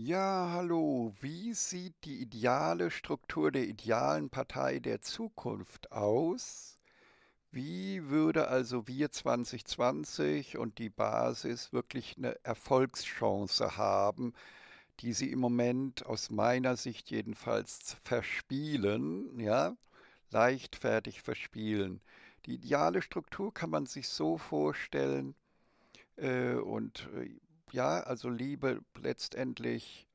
Ja, hallo. Wie sieht die ideale Struktur der idealen Partei der Zukunft aus? Wie würde also wir 2020 und die Basis wirklich eine Erfolgschance haben, die sie im Moment aus meiner Sicht jedenfalls verspielen, ja, leichtfertig verspielen. Die ideale Struktur kann man sich so vorstellen, äh, und äh, ja, also Liebe letztendlich,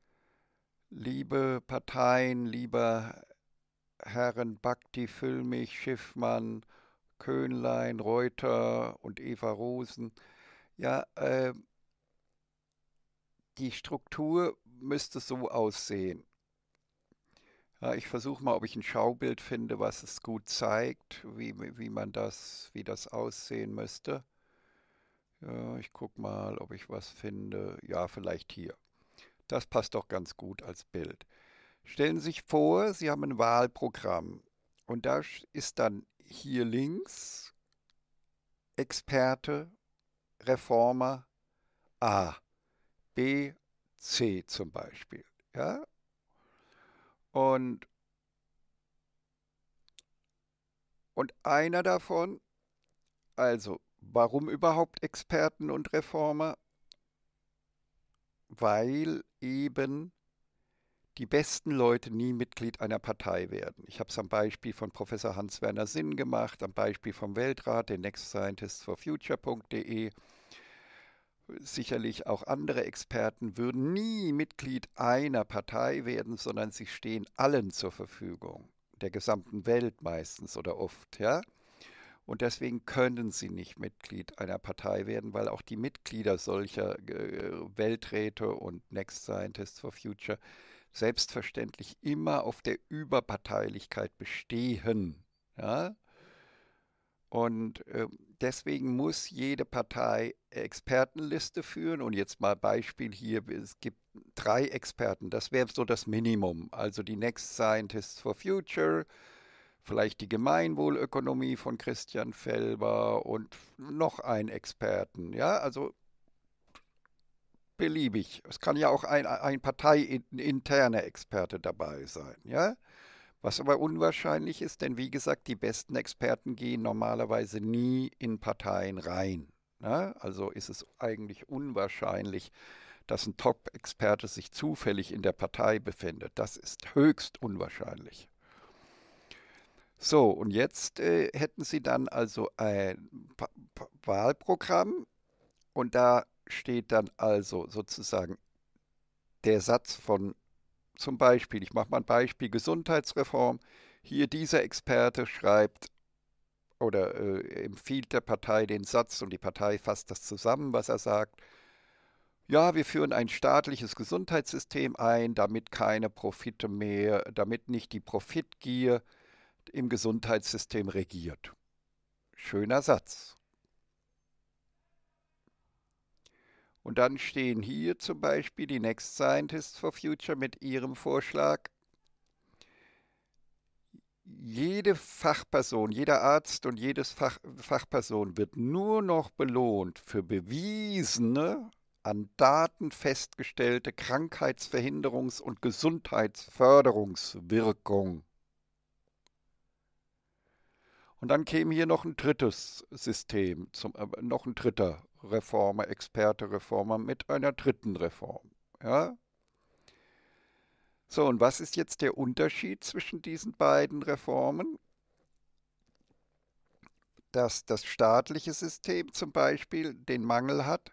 liebe Parteien, lieber Herren Bakti, Füllmich, Schiffmann, Köhnlein, Reuter und Eva Rosen. Ja, äh, die Struktur müsste so aussehen. Ja, ich versuche mal, ob ich ein Schaubild finde, was es gut zeigt, wie, wie man das, wie das aussehen müsste. Ja, ich guck mal, ob ich was finde. Ja, vielleicht hier. Das passt doch ganz gut als Bild. Stellen Sie sich vor, Sie haben ein Wahlprogramm und da ist dann hier links Experte, Reformer A, B, C zum Beispiel. Ja? Und, und einer davon, also Warum überhaupt Experten und Reformer? Weil eben die besten Leute nie Mitglied einer Partei werden. Ich habe es am Beispiel von Professor Hans-Werner Sinn gemacht, am Beispiel vom Weltrat, der nextscientistsforfuture.de. Sicherlich auch andere Experten würden nie Mitglied einer Partei werden, sondern sie stehen allen zur Verfügung, der gesamten Welt meistens oder oft, ja? Und deswegen können sie nicht Mitglied einer Partei werden, weil auch die Mitglieder solcher äh, Welträte und Next Scientists for Future selbstverständlich immer auf der Überparteilichkeit bestehen. Ja? Und ähm, deswegen muss jede Partei Expertenliste führen. Und jetzt mal Beispiel hier, es gibt drei Experten, das wäre so das Minimum. Also die Next Scientists for Future, vielleicht die Gemeinwohlökonomie von Christian Felber und noch einen Experten. Ja, also beliebig. Es kann ja auch ein, ein parteiinterner Experte dabei sein. Ja. Was aber unwahrscheinlich ist, denn wie gesagt, die besten Experten gehen normalerweise nie in Parteien rein. Ne? Also ist es eigentlich unwahrscheinlich, dass ein Top-Experte sich zufällig in der Partei befindet. Das ist höchst unwahrscheinlich. So, und jetzt äh, hätten Sie dann also ein pa pa Wahlprogramm und da steht dann also sozusagen der Satz von zum Beispiel, ich mache mal ein Beispiel, Gesundheitsreform. Hier dieser Experte schreibt oder äh, empfiehlt der Partei den Satz und die Partei fasst das zusammen, was er sagt. Ja, wir führen ein staatliches Gesundheitssystem ein, damit keine Profite mehr, damit nicht die Profitgier im Gesundheitssystem regiert. Schöner Satz. Und dann stehen hier zum Beispiel die Next Scientists for Future mit ihrem Vorschlag. Jede Fachperson, jeder Arzt und jedes Fach, Fachperson wird nur noch belohnt für bewiesene, an Daten festgestellte Krankheitsverhinderungs- und Gesundheitsförderungswirkung. Und dann käme hier noch ein drittes System, zum, äh, noch ein dritter Reformer, Experte, Reformer mit einer dritten Reform. Ja? So, und was ist jetzt der Unterschied zwischen diesen beiden Reformen? Dass das staatliche System zum Beispiel den Mangel hat,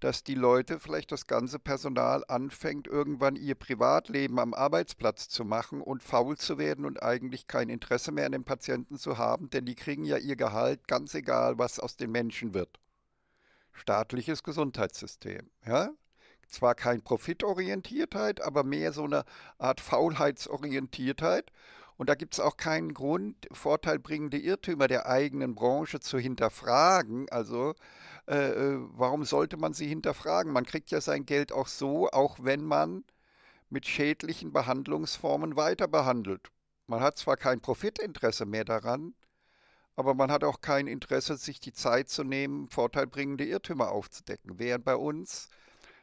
dass die Leute, vielleicht das ganze Personal anfängt, irgendwann ihr Privatleben am Arbeitsplatz zu machen und faul zu werden und eigentlich kein Interesse mehr an den Patienten zu haben, denn die kriegen ja ihr Gehalt, ganz egal, was aus den Menschen wird. Staatliches Gesundheitssystem, ja? Zwar kein Profitorientiertheit, aber mehr so eine Art Faulheitsorientiertheit. Und da gibt es auch keinen Grund, vorteilbringende Irrtümer der eigenen Branche zu hinterfragen. Also äh, äh, warum sollte man sie hinterfragen? Man kriegt ja sein Geld auch so, auch wenn man mit schädlichen Behandlungsformen weiter behandelt. Man hat zwar kein Profitinteresse mehr daran, aber man hat auch kein Interesse, sich die Zeit zu nehmen, vorteilbringende Irrtümer aufzudecken. Während bei uns,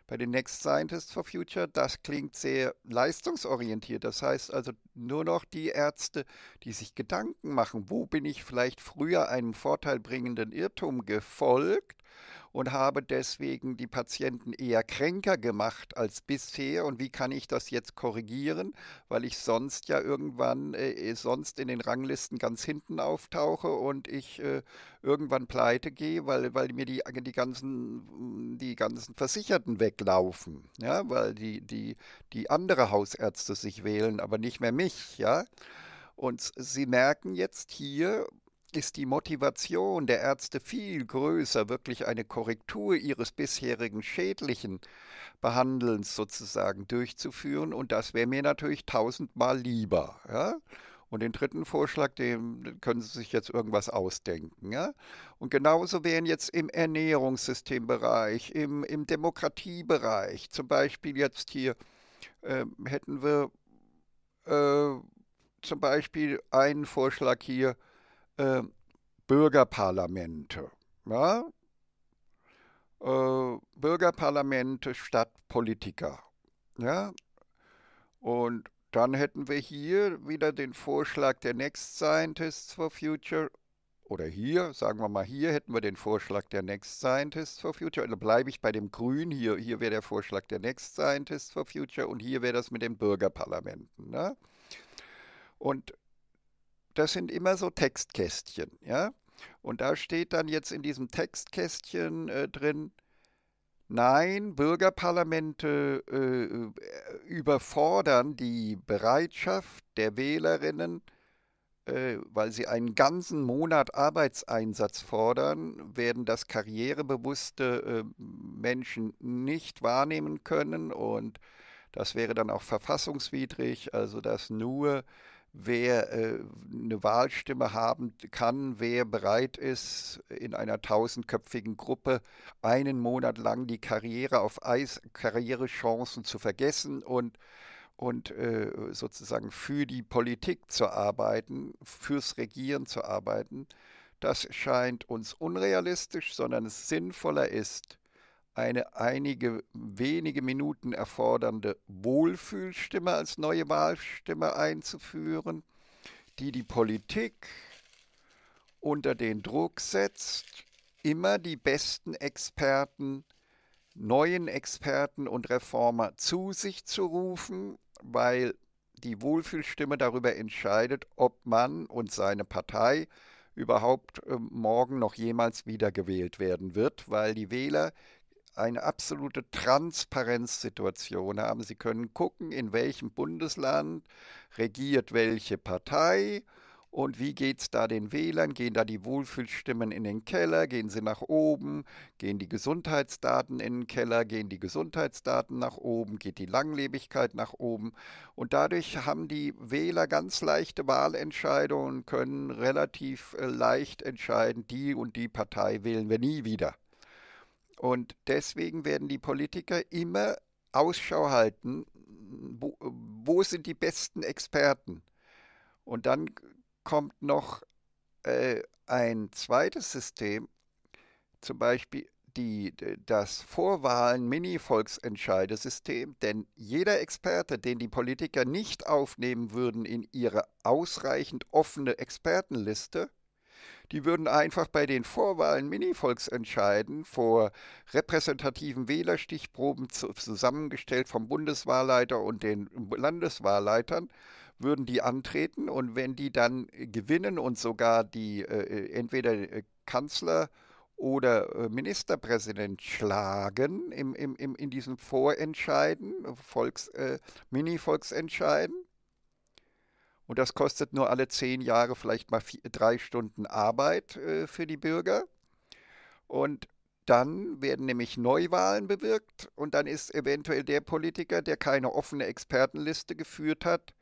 bei den Next Scientists for Future, das klingt sehr leistungsorientiert. Das heißt also nur noch die Ärzte, die sich Gedanken machen, wo bin ich vielleicht früher einem vorteilbringenden Irrtum gefolgt und habe deswegen die Patienten eher kränker gemacht als bisher. Und wie kann ich das jetzt korrigieren, weil ich sonst ja irgendwann äh, sonst in den Ranglisten ganz hinten auftauche und ich äh, irgendwann pleite gehe, weil, weil mir die, die, ganzen, die ganzen Versicherten weglaufen, ja, weil die, die, die andere Hausärzte sich wählen, aber nicht mehr mich, ja. Und Sie merken jetzt hier, ist die Motivation der Ärzte viel größer, wirklich eine Korrektur ihres bisherigen schädlichen Behandelns sozusagen durchzuführen. Und das wäre mir natürlich tausendmal lieber. Ja? Und den dritten Vorschlag, dem können Sie sich jetzt irgendwas ausdenken. Ja? Und genauso wären jetzt im Ernährungssystembereich, im, im Demokratiebereich, zum Beispiel jetzt hier äh, hätten wir äh, zum Beispiel einen Vorschlag hier, äh, Bürgerparlamente. Ja? Äh, Bürgerparlamente statt Politiker. Ja? Und dann hätten wir hier wieder den Vorschlag der Next Scientists for Future. Oder hier, sagen wir mal hier, hätten wir den Vorschlag der Next Scientists for Future. Da also bleibe ich bei dem Grün hier. Hier wäre der Vorschlag der Next Scientists for Future und hier wäre das mit den Bürgerparlamenten. Ne? Und das sind immer so Textkästchen, ja. Und da steht dann jetzt in diesem Textkästchen äh, drin, nein, Bürgerparlamente äh, äh überfordern die Bereitschaft der Wählerinnen, äh, weil sie einen ganzen Monat Arbeitseinsatz fordern, werden das karrierebewusste äh, Menschen nicht wahrnehmen können und das wäre dann auch verfassungswidrig, also dass nur wer äh, eine Wahlstimme haben kann, wer bereit ist, in einer tausendköpfigen Gruppe einen Monat lang die Karriere auf Eis, Karrierechancen zu vergessen und und äh, sozusagen für die Politik zu arbeiten, fürs Regieren zu arbeiten, das scheint uns unrealistisch, sondern es sinnvoller ist, eine einige wenige Minuten erfordernde Wohlfühlstimme als neue Wahlstimme einzuführen, die die Politik unter den Druck setzt, immer die besten Experten, neuen Experten und Reformer zu sich zu rufen, weil die Wohlfühlstimme darüber entscheidet, ob man und seine Partei überhaupt äh, morgen noch jemals wiedergewählt werden wird, weil die Wähler eine absolute Transparenzsituation haben. Sie können gucken, in welchem Bundesland regiert welche Partei und wie geht es da den Wählern? Gehen da die Wohlfühlstimmen in den Keller? Gehen sie nach oben? Gehen die Gesundheitsdaten in den Keller? Gehen die Gesundheitsdaten nach oben? Geht die Langlebigkeit nach oben? Und dadurch haben die Wähler ganz leichte Wahlentscheidungen und können relativ äh, leicht entscheiden, die und die Partei wählen wir nie wieder. Und deswegen werden die Politiker immer Ausschau halten, wo, wo sind die besten Experten. Und dann kommt noch äh, ein zweites System, zum Beispiel die, das Vorwahlen-Mini-Volksentscheidesystem, denn jeder Experte, den die Politiker nicht aufnehmen würden in ihre ausreichend offene Expertenliste, die würden einfach bei den Vorwahlen Mini-Volksentscheiden vor repräsentativen Wählerstichproben zusammengestellt vom Bundeswahlleiter und den Landeswahlleitern, würden die antreten und wenn die dann gewinnen und sogar die äh, entweder äh, Kanzler oder äh, Ministerpräsident schlagen im, im, im, in diesen Vorentscheiden, Volks, äh, Mini-Volksentscheiden, und das kostet nur alle zehn Jahre vielleicht mal vier, drei Stunden Arbeit äh, für die Bürger. Und dann werden nämlich Neuwahlen bewirkt und dann ist eventuell der Politiker, der keine offene Expertenliste geführt hat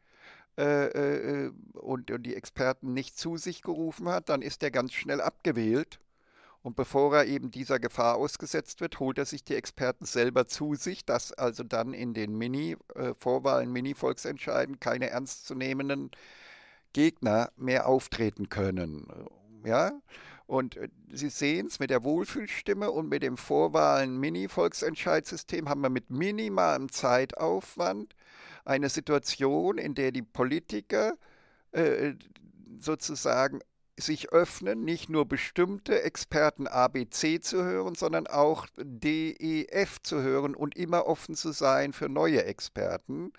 äh, äh, äh und, und die Experten nicht zu sich gerufen hat, dann ist der ganz schnell abgewählt. Und bevor er eben dieser Gefahr ausgesetzt wird, holt er sich die Experten selber zu sich, dass also dann in den Mini-Vorwahlen, äh, Mini-Volksentscheiden keine ernstzunehmenden Gegner mehr auftreten können. Ja? Und äh, Sie sehen es mit der Wohlfühlstimme und mit dem Vorwahlen Mini-Volksentscheidsystem haben wir mit minimalem Zeitaufwand eine Situation, in der die Politiker äh, sozusagen sich öffnen, nicht nur bestimmte Experten ABC zu hören, sondern auch DEF zu hören und immer offen zu sein für neue Experten.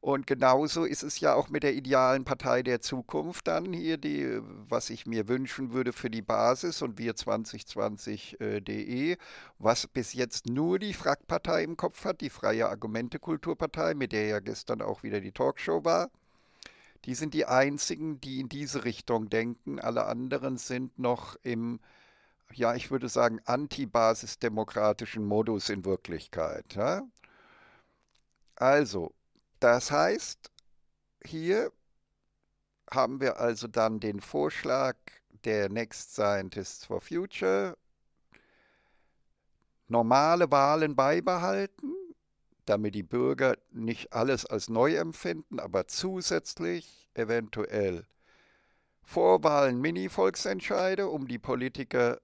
Und genauso ist es ja auch mit der idealen Partei der Zukunft dann hier, die, was ich mir wünschen würde für die Basis und wir 2020.de, äh, was bis jetzt nur die Frack-Partei im Kopf hat, die Freie Argumente-Kulturpartei, mit der ja gestern auch wieder die Talkshow war. Die sind die einzigen, die in diese Richtung denken. Alle anderen sind noch im, ja, ich würde sagen, antibasisdemokratischen Modus in Wirklichkeit. Ja? Also, das heißt, hier haben wir also dann den Vorschlag der Next Scientists for Future, normale Wahlen beibehalten, damit die Bürger nicht alles als neu empfinden, aber zusätzlich eventuell Vorwahlen, Mini-Volksentscheide, um die Politiker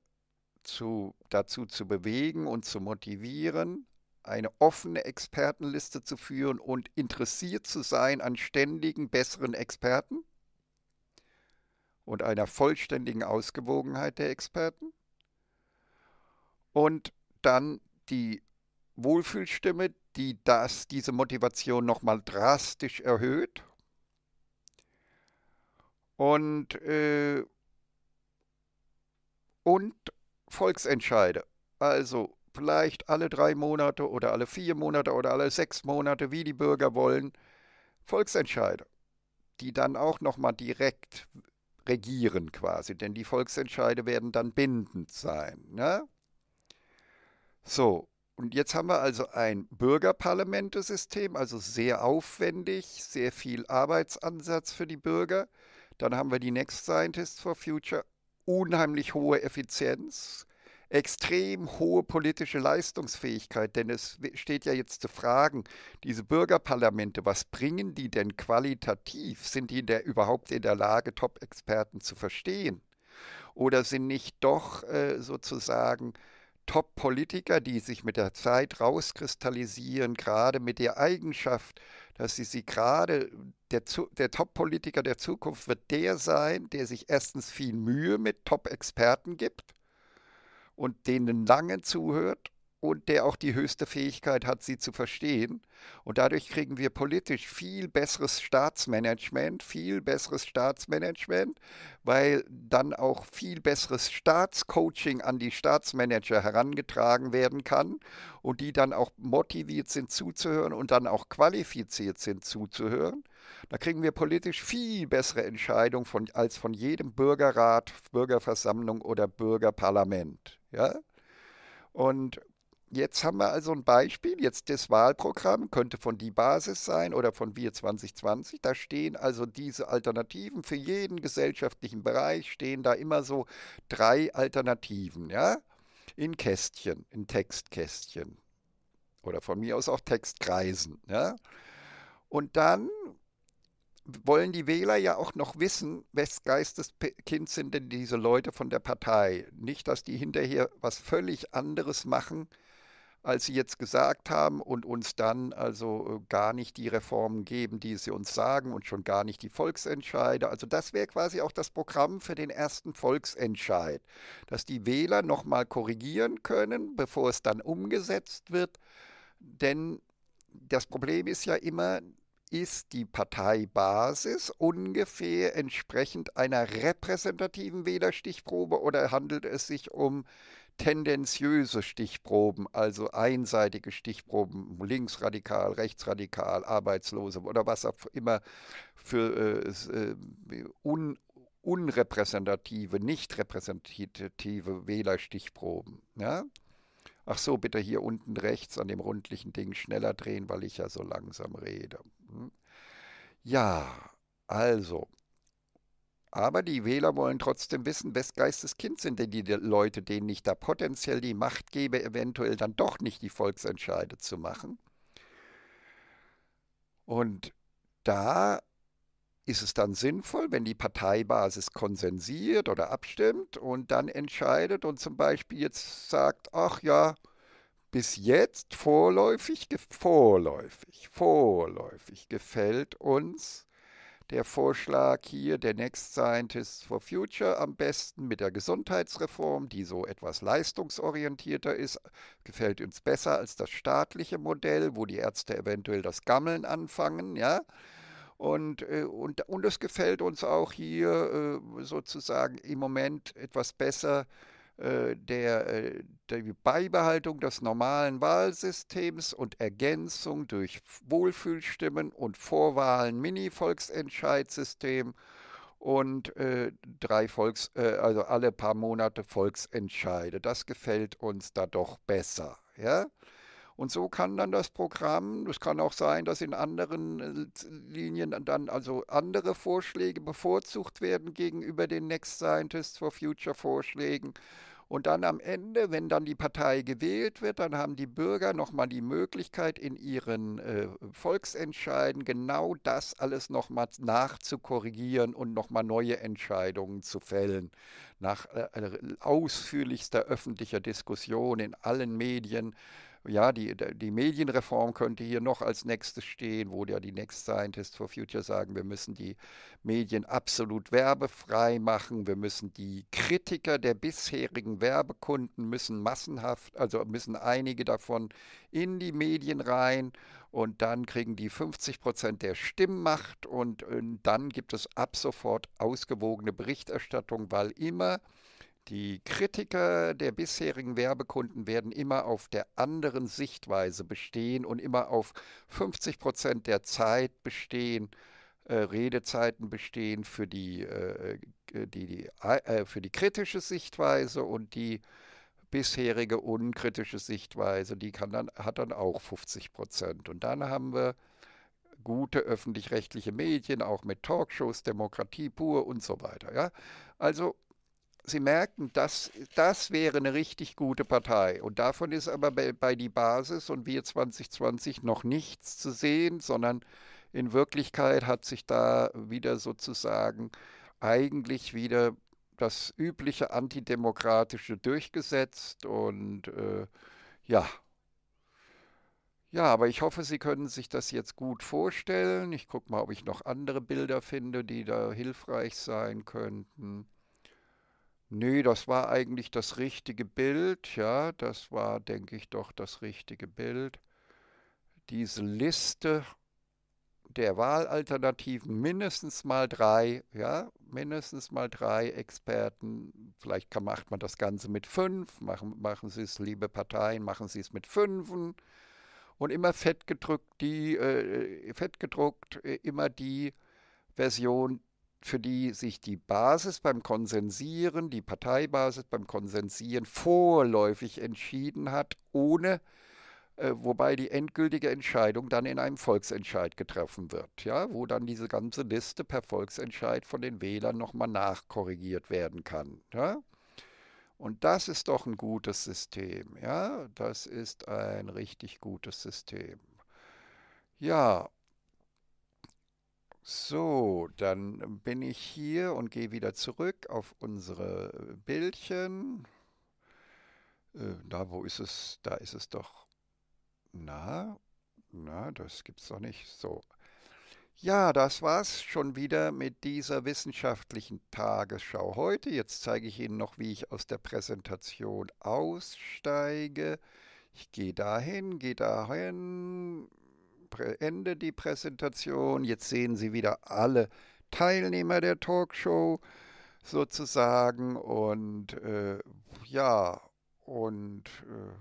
zu, dazu zu bewegen und zu motivieren, eine offene Expertenliste zu führen und interessiert zu sein an ständigen, besseren Experten und einer vollständigen Ausgewogenheit der Experten. Und dann die Wohlfühlstimme, die das, diese Motivation nochmal drastisch erhöht. Und, äh, und Volksentscheide. Also vielleicht alle drei Monate oder alle vier Monate oder alle sechs Monate, wie die Bürger wollen, Volksentscheide, die dann auch nochmal direkt regieren quasi, denn die Volksentscheide werden dann bindend sein. Ne? So, und jetzt haben wir also ein Bürgerparlamentesystem, also sehr aufwendig, sehr viel Arbeitsansatz für die Bürger. Dann haben wir die Next Scientists for Future, unheimlich hohe Effizienz, extrem hohe politische Leistungsfähigkeit, denn es steht ja jetzt zu fragen, diese Bürgerparlamente, was bringen die denn qualitativ? Sind die der, überhaupt in der Lage, Top-Experten zu verstehen? Oder sind nicht doch äh, sozusagen Top-Politiker, die sich mit der Zeit rauskristallisieren, gerade mit der Eigenschaft, dass sie sie gerade, der, der Top-Politiker der Zukunft wird der sein, der sich erstens viel Mühe mit Top-Experten gibt und denen lange zuhört und der auch die höchste Fähigkeit hat, sie zu verstehen. Und dadurch kriegen wir politisch viel besseres Staatsmanagement, viel besseres Staatsmanagement, weil dann auch viel besseres Staatscoaching an die Staatsmanager herangetragen werden kann und die dann auch motiviert sind zuzuhören und dann auch qualifiziert sind zuzuhören. Da kriegen wir politisch viel bessere Entscheidungen von, als von jedem Bürgerrat, Bürgerversammlung oder Bürgerparlament. Ja? Und jetzt haben wir also ein Beispiel, jetzt das Wahlprogramm könnte von die Basis sein oder von Wir 2020. Da stehen also diese Alternativen für jeden gesellschaftlichen Bereich, stehen da immer so drei Alternativen, ja, in Kästchen, in Textkästchen oder von mir aus auch Textkreisen, ja. Und dann wollen die Wähler ja auch noch wissen, wes Geisteskind sind denn diese Leute von der Partei. Nicht, dass die hinterher was völlig anderes machen, als sie jetzt gesagt haben und uns dann also äh, gar nicht die Reformen geben, die sie uns sagen und schon gar nicht die Volksentscheide. Also das wäre quasi auch das Programm für den ersten Volksentscheid, dass die Wähler nochmal korrigieren können, bevor es dann umgesetzt wird. Denn das Problem ist ja immer, ist die Parteibasis ungefähr entsprechend einer repräsentativen Wählerstichprobe oder handelt es sich um tendenziöse Stichproben, also einseitige Stichproben, linksradikal, rechtsradikal, Arbeitslose oder was auch immer für äh, äh, un, unrepräsentative, nicht repräsentative Wählerstichproben. Ja? Ach so, bitte hier unten rechts an dem rundlichen Ding schneller drehen, weil ich ja so langsam rede. Hm? Ja, also, aber die Wähler wollen trotzdem wissen, wes Geistes Kind sind denn die Leute, denen ich da potenziell die Macht gebe, eventuell dann doch nicht die Volksentscheide zu machen. Und da ist es dann sinnvoll, wenn die Parteibasis konsensiert oder abstimmt und dann entscheidet und zum Beispiel jetzt sagt, ach ja, bis jetzt vorläufig, vorläufig, vorläufig gefällt uns der Vorschlag hier, der Next Scientist for Future, am besten mit der Gesundheitsreform, die so etwas leistungsorientierter ist, gefällt uns besser als das staatliche Modell, wo die Ärzte eventuell das Gammeln anfangen, ja. Und, äh, und, und es gefällt uns auch hier äh, sozusagen im Moment etwas besser äh, der, äh, die Beibehaltung des normalen Wahlsystems und Ergänzung durch Wohlfühlstimmen und Vorwahlen Mini-Volksentscheidsystem und äh, drei Volks, äh, also alle paar Monate Volksentscheide. Das gefällt uns da doch besser. Ja? Und so kann dann das Programm, es kann auch sein, dass in anderen äh, Linien dann also andere Vorschläge bevorzugt werden gegenüber den Next Scientists for Future Vorschlägen. Und dann am Ende, wenn dann die Partei gewählt wird, dann haben die Bürger nochmal die Möglichkeit, in ihren äh, Volksentscheiden genau das alles nochmal nachzukorrigieren und nochmal neue Entscheidungen zu fällen. Nach äh, äh, ausführlichster öffentlicher Diskussion in allen Medien ja, die, die Medienreform könnte hier noch als nächstes stehen, wo ja die Next Scientists for Future sagen, wir müssen die Medien absolut werbefrei machen, wir müssen die Kritiker der bisherigen Werbekunden müssen massenhaft, also müssen einige davon in die Medien rein und dann kriegen die 50 Prozent der Stimmmacht und, und äh, dann gibt es ab sofort ausgewogene Berichterstattung, weil immer die Kritiker der bisherigen Werbekunden werden immer auf der anderen Sichtweise bestehen und immer auf 50 Prozent der Zeit bestehen, äh, Redezeiten bestehen für die, äh, äh, die, die äh, für die kritische Sichtweise und die bisherige unkritische Sichtweise, die kann dann, hat dann auch 50 Prozent. Und dann haben wir gute öffentlich-rechtliche Medien, auch mit Talkshows, Demokratie pur und so weiter. Ja? Also Sie merken, das, das wäre eine richtig gute Partei. Und davon ist aber bei, bei die Basis und wir 2020 noch nichts zu sehen, sondern in Wirklichkeit hat sich da wieder sozusagen eigentlich wieder das übliche Antidemokratische durchgesetzt. Und äh, ja. Ja, aber ich hoffe, Sie können sich das jetzt gut vorstellen. Ich gucke mal, ob ich noch andere Bilder finde, die da hilfreich sein könnten. Nee, das war eigentlich das richtige Bild. Ja, das war, denke ich, doch das richtige Bild. Diese Liste der Wahlalternativen, mindestens mal drei, ja, mindestens mal drei Experten. Vielleicht kann, macht man das Ganze mit fünf. Machen, machen Sie es, liebe Parteien, machen Sie es mit fünfen. Und immer fettgedruckt die, äh, äh fettgedruckt, äh, immer die Version, für die sich die Basis beim Konsensieren, die Parteibasis beim Konsensieren vorläufig entschieden hat, ohne äh, wobei die endgültige Entscheidung dann in einem Volksentscheid getroffen wird, ja, wo dann diese ganze Liste per Volksentscheid von den Wählern nochmal nachkorrigiert werden kann. Ja. Und das ist doch ein gutes System, ja, das ist ein richtig gutes System. Ja, so, dann bin ich hier und gehe wieder zurück auf unsere äh, Bildchen. Äh, da, wo ist es? Da ist es doch. Na, na, das gibt's doch nicht. So. Ja, das war's schon wieder mit dieser wissenschaftlichen Tagesschau heute. Jetzt zeige ich Ihnen noch, wie ich aus der Präsentation aussteige. Ich gehe dahin, gehe dahin, Ende die Präsentation. Jetzt sehen Sie wieder alle Teilnehmer der Talkshow sozusagen und äh, ja, und äh,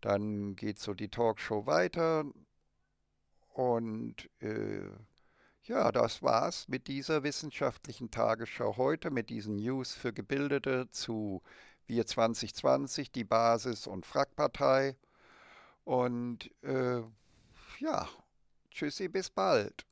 dann geht so die Talkshow weiter und äh, ja, das war's mit dieser wissenschaftlichen Tagesschau heute, mit diesen News für Gebildete zu Wir 2020, die Basis und Frackpartei und äh, ja, tschüssi, bis bald.